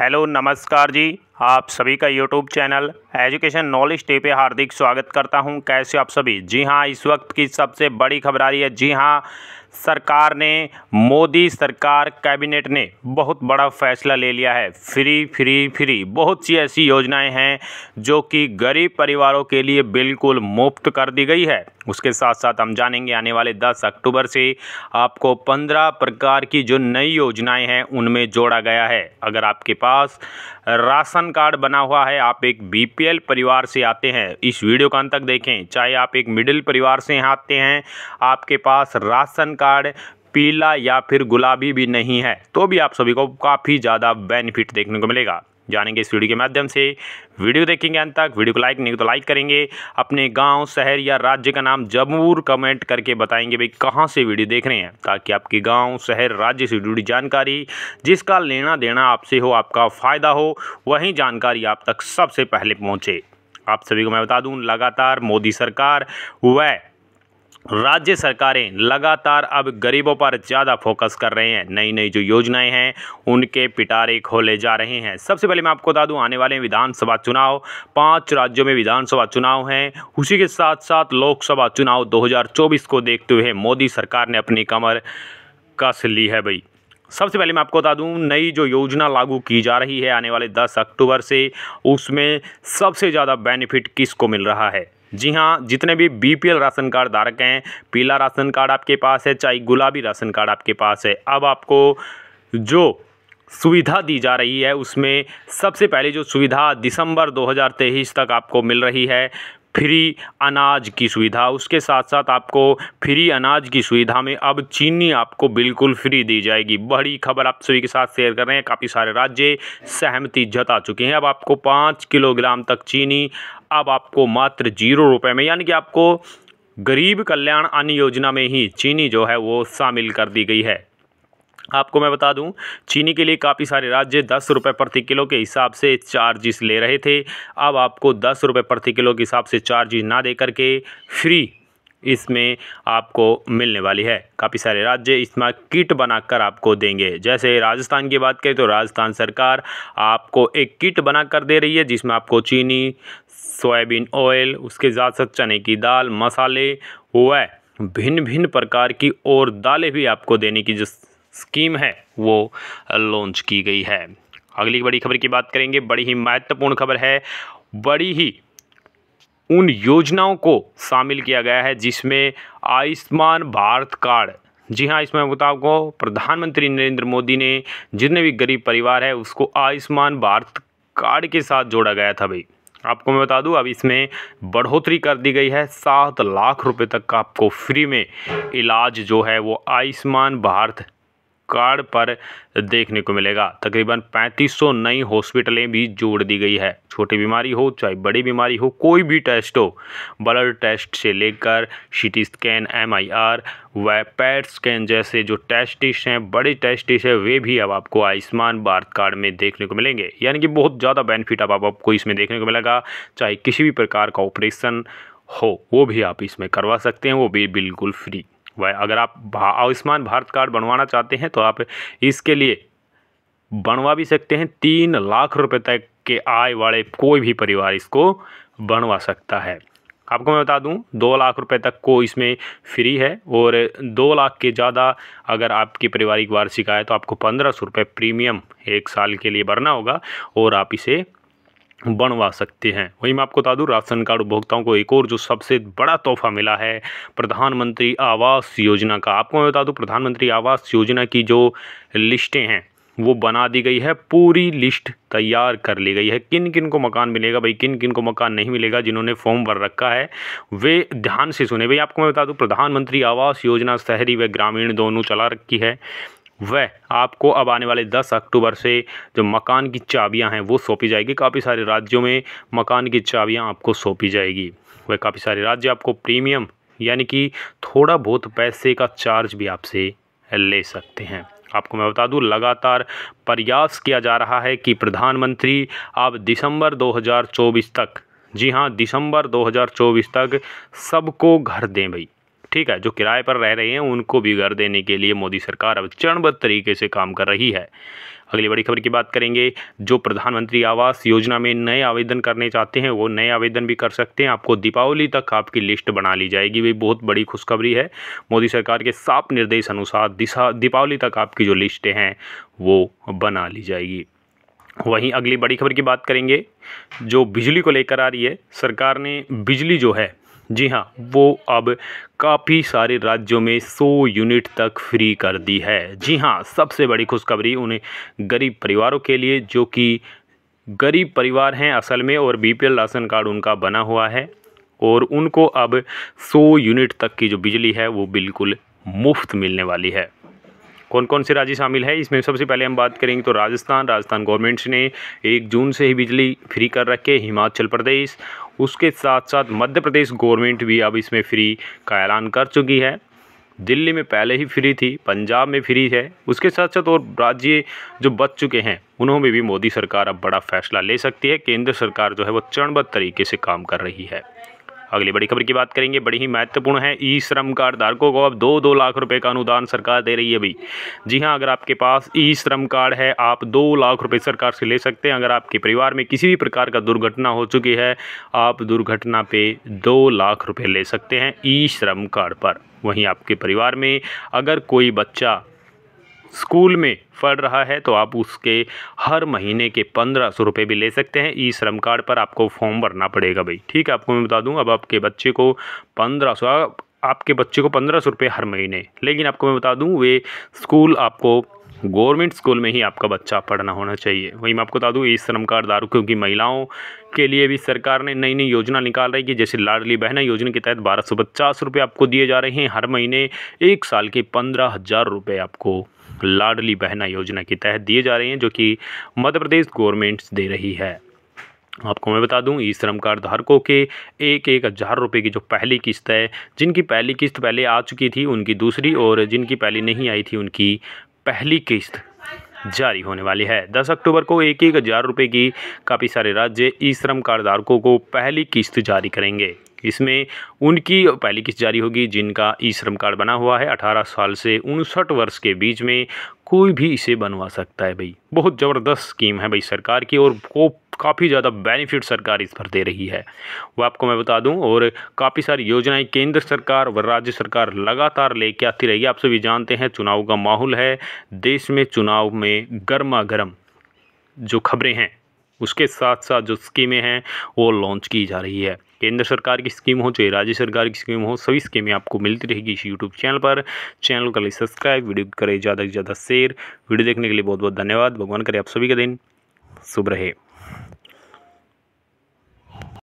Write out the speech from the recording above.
hello नमस्कार जी आप सभी का YouTube channel education knowledge day पे हार्दिक स्वागत करता हूं कैसे आप सभी जी हां इस वक्त की सबसे बड़ी खबर आ रही है जी हां सरकार ने मोदी सरकार कैबिनेट ने बहुत बड़ा फैसला ले लिया है फ्री फ्री फ्री बहुत सी ऐसी योजनाएं हैं जो कि गरीब परिवारों के लिए बिल्कुल मुफ्त कर दी गई है उसके साथ साथ हम जानेंगे आने वाले दस अक्टूबर से आपको पंद्रह प्रकार की जो नई योजनाएं हैं उनमें जोड़ा गया है अगर आपके पास राशन कार्ड बना हुआ है आप एक बीपीएल परिवार से आते हैं इस वीडियो का अंत तक देखें चाहे आप एक मिडिल परिवार से आते हैं आपके पास राशन कार्ड पीला या फिर गुलाबी भी नहीं है तो भी आप सभी को काफ़ी ज़्यादा बेनिफिट देखने को मिलेगा जानेंगे इस वीडियो के माध्यम से वीडियो देखेंगे अंत तक वीडियो को लाइक नहीं तो लाइक करेंगे अपने गांव शहर या राज्य का नाम जरूर कमेंट करके बताएंगे भाई कहां से वीडियो देख रहे हैं ताकि आपके गांव शहर राज्य से जुड़ी जानकारी जिसका लेना देना आपसे हो आपका फ़ायदा हो वही जानकारी आप तक सबसे पहले पहुँचे आप सभी को मैं बता दूँ लगातार मोदी सरकार व राज्य सरकारें लगातार अब गरीबों पर ज़्यादा फोकस कर रहे हैं नई नई जो योजनाएं हैं उनके पिटारे खोले जा रहे हैं सबसे पहले मैं आपको बता दूं आने वाले विधानसभा चुनाव पांच राज्यों में विधानसभा चुनाव हैं उसी के साथ साथ लोकसभा चुनाव 2024 को देखते हुए मोदी सरकार ने अपनी कमर कस ली है भाई सबसे पहले मैं आपको बता दूं नई जो योजना लागू की जा रही है आने वाले 10 अक्टूबर से उसमें सबसे ज़्यादा बेनिफिट किसको मिल रहा है जी हाँ जितने भी बीपीएल राशन कार्ड धारक हैं पीला राशन कार्ड आपके पास है चाहे गुलाबी राशन कार्ड आपके पास है अब आपको जो सुविधा दी जा रही है उसमें सबसे पहले जो सुविधा दिसंबर 2023 तक आपको मिल रही है फ्री अनाज की सुविधा उसके साथ साथ आपको फ्री अनाज की सुविधा में अब चीनी आपको बिल्कुल फ्री दी जाएगी बड़ी खबर आप सभी के साथ शेयर कर रहे हैं काफ़ी सारे राज्य सहमति जता चुके हैं अब आपको पाँच किलोग्राम तक चीनी अब आपको मात्र जीरो रुपये में यानी कि आपको गरीब कल्याण अन्न योजना में ही चीनी जो है वो शामिल कर दी गई है आपको मैं बता दूं चीनी के लिए काफ़ी सारे राज्य दस रुपये प्रति किलो के हिसाब से चार्जिस ले रहे थे अब आपको दस रुपये प्रति किलो के हिसाब से चार्जिस ना दे करके फ्री इसमें आपको मिलने वाली है काफ़ी सारे राज्य इसमें किट बनाकर आपको देंगे जैसे राजस्थान की बात करें तो राजस्थान सरकार आपको एक किट बनाकर दे रही है जिसमें आपको चीनी सोयाबीन ऑयल उसके साथ साथ चने की दाल मसाले व भिन्न भिन्न प्रकार की और दालें भी आपको देने की जिस स्कीम है वो लॉन्च की गई है अगली बड़ी खबर की बात करेंगे बड़ी ही महत्वपूर्ण खबर है बड़ी ही उन योजनाओं को शामिल किया गया है जिसमें आयुष्मान भारत कार्ड जी हाँ इसमें बताओ को प्रधानमंत्री नरेंद्र मोदी ने जितने भी गरीब परिवार है उसको आयुष्मान भारत कार्ड के साथ जोड़ा गया था भाई आपको मैं बता दूं अब इसमें बढ़ोतरी कर दी गई है सात लाख रुपए तक का आपको फ्री में इलाज जो है वो आयुष्मान भारत कार्ड पर देखने को मिलेगा तकरीबन 3500 नई हॉस्पिटलें भी जोड़ दी गई है छोटी बीमारी हो चाहे बड़ी बीमारी हो कोई भी टेस्ट हो ब्लड टेस्ट से लेकर सी स्कैन एम आर व पैट स्कैन जैसे जो टेस्टिश हैं बड़े टेस्ट हैं वे भी अब आपको आयुष्मान भारत कार्ड में देखने को मिलेंगे यानी कि बहुत ज़्यादा बेनिफिट अब आपको इसमें देखने को मिलेगा चाहे किसी भी प्रकार का ऑपरेशन हो वो भी आप इसमें करवा सकते हैं वो भी बिल्कुल फ्री हुआ है अगर आप आयुष्मान भारत कार्ड बनवाना चाहते हैं तो आप इसके लिए बनवा भी सकते हैं तीन लाख रुपए तक के आय वाले कोई भी परिवार इसको बनवा सकता है आपको मैं बता दूं दो लाख रुपए तक को इसमें फ्री है और दो लाख के ज़्यादा अगर आपकी पारिवारिक वार्षिक आय तो आपको पंद्रह सौ रुपये प्रीमियम एक साल के लिए भरना होगा और आप इसे बनवा सकते हैं वहीं मैं आपको बता दूँ राशन कार्ड उपभोक्ताओं को एक और जो सबसे बड़ा तोहफा मिला है प्रधानमंत्री आवास योजना का आपको मैं बता दूँ प्रधानमंत्री आवास योजना की जो लिस्टें हैं वो बना दी गई है पूरी लिस्ट तैयार कर ली गई है किन किन को मकान मिलेगा भाई किन किन को मकान नहीं मिलेगा जिन्होंने फॉर्म भर रखा है वे ध्यान से सुने भाई आपको मैं बता दूं प्रधानमंत्री आवास योजना शहरी व ग्रामीण दोनों चला रखी है वह आपको अब आने वाले 10 अक्टूबर से जो मकान की चाबियां हैं वो सौंपी जाएगी काफ़ी सारे राज्यों में मकान की चाबियां आपको सौंपी जाएगी वह काफ़ी सारे राज्य आपको प्रीमियम यानी कि थोड़ा बहुत पैसे का चार्ज भी आपसे ले सकते हैं आपको मैं बता दूं लगातार प्रयास किया जा रहा है कि प्रधानमंत्री आप दिसंबर 2024 तक जी हाँ दिसंबर 2024 तक सबको घर दें भाई ठीक है जो किराए पर रह रहे हैं उनको भी घर देने के लिए मोदी सरकार अब चरणबद्ध तरीके से काम कर रही है अगली बड़ी खबर की बात करेंगे जो प्रधानमंत्री आवास योजना में नए आवेदन करने चाहते हैं वो नए आवेदन भी कर सकते हैं आपको दीपावली तक आपकी लिस्ट बना ली जाएगी वे बहुत बड़ी खुशखबरी है मोदी सरकार के साफ निर्देश अनुसार दिशा दीपावली तक आपकी जो लिस्टें हैं वो बना ली जाएगी वहीं अगली बड़ी खबर की बात करेंगे जो बिजली को लेकर आ रही है सरकार ने बिजली जो है जी हाँ वो अब काफ़ी सारे राज्यों में 100 यूनिट तक फ्री कर दी है जी हाँ सबसे बड़ी खुशखबरी उन्हें गरीब परिवारों के लिए जो कि गरीब परिवार हैं असल में और बीपीएल राशन कार्ड उनका बना हुआ है और उनको अब 100 यूनिट तक की जो बिजली है वो बिल्कुल मुफ्त मिलने वाली है कौन कौन से राज्य शामिल है इसमें सबसे पहले हम बात करेंगे तो राजस्थान राजस्थान गवर्नमेंट्स ने एक जून से ही बिजली फ्री कर रखे हिमाचल प्रदेश उसके साथ साथ मध्य प्रदेश गवर्नमेंट भी अब इसमें फ्री का ऐलान कर चुकी है दिल्ली में पहले ही फ्री थी पंजाब में फ्री है उसके साथ साथ और राज्य जो बच चुके हैं उन्होंने भी मोदी सरकार अब बड़ा फैसला ले सकती है केंद्र सरकार जो है वो चरणबद्ध तरीके से काम कर रही है अगली बड़ी खबर की बात करेंगे बड़ी ही महत्वपूर्ण है ई श्रम कार्ड धारकों को अब दो दो लाख रुपए का अनुदान सरकार दे रही है अभी जी हाँ अगर आपके पास ई श्रम कार्ड है आप दो लाख रुपये सरकार से ले सकते हैं अगर आपके परिवार में किसी भी प्रकार का दुर्घटना हो चुकी है आप दुर्घटना पे दो लाख रुपये ले सकते हैं ई श्रम कार्ड पर वहीं आपके परिवार में अगर कोई बच्चा स्कूल में पढ़ रहा है तो आप उसके हर महीने के पंद्रह सौ रुपये भी ले सकते हैं ई श्रम कार्ड पर आपको फॉर्म भरना पड़ेगा भाई ठीक है आपको मैं बता दूं अब आपके बच्चे को पंद्रह सौ आपके बच्चे को पंद्रह सौ रुपये हर महीने लेकिन आपको मैं बता दूं वे स्कूल आपको गवर्नमेंट स्कूल में ही आपका बच्चा पढ़ना होना चाहिए वही मैं आपको बता दूँ ई श्रम कार्ड दारू क्योंकि महिलाओं के लिए भी सरकार ने नई नई योजना निकाल रही है जैसे लाडली बहना योजना के तहत बारह सौ पचास रुपये आपको दिए जा रहे हैं हर महीने एक साल के पंद्रह हज़ार रुपये आपको लाडली बहना योजना के तहत दिए जा रहे हैं जो कि मध्य प्रदेश गवर्नमेंट्स दे रही है आपको मैं बता दूं ई श्रम कार्ड धारकों के एक एक हज़ार रुपये की जो पहली किस्त है जिनकी पहली किस्त पहले आ चुकी थी उनकी दूसरी और जिनकी पहली नहीं आई थी उनकी पहली किस्त जारी होने वाली है दस अक्टूबर को एक एक हज़ार रुपये की काफ़ी सारे राज्य ई श्रम कार्डधारकों को पहली किस्त जारी करेंगे इसमें उनकी पहली किस्त जारी होगी जिनका ई श्रम कार्ड बना हुआ है 18 साल से उनसठ वर्ष के बीच में कोई भी इसे बनवा सकता है भाई बहुत ज़बरदस्त स्कीम है भाई सरकार की और को काफ़ी ज़्यादा बेनिफिट सरकार इस पर दे रही है वो आपको मैं बता दूं और काफ़ी सारी योजनाएं केंद्र सरकार व राज्य सरकार लगातार लेके आती रहेगी आप सभी जानते हैं चुनाव का माहौल है देश में चुनाव में गर्मा गर्म जो खबरें हैं उसके साथ साथ जो स्कीमें हैं वो लॉन्च की जा रही है केंद्र सरकार की स्कीम हो चाहे राज्य सरकार की स्कीम हो सभी स्कीमें आपको मिलती रहेगी इस यूट्यूब चैनल पर चैनल को लिए सब्सक्राइब वीडियो करें ज़्यादा से ज़्यादा शेयर वीडियो देखने के लिए बहुत बहुत धन्यवाद भगवान करे आप सभी का दिन शुभ रहे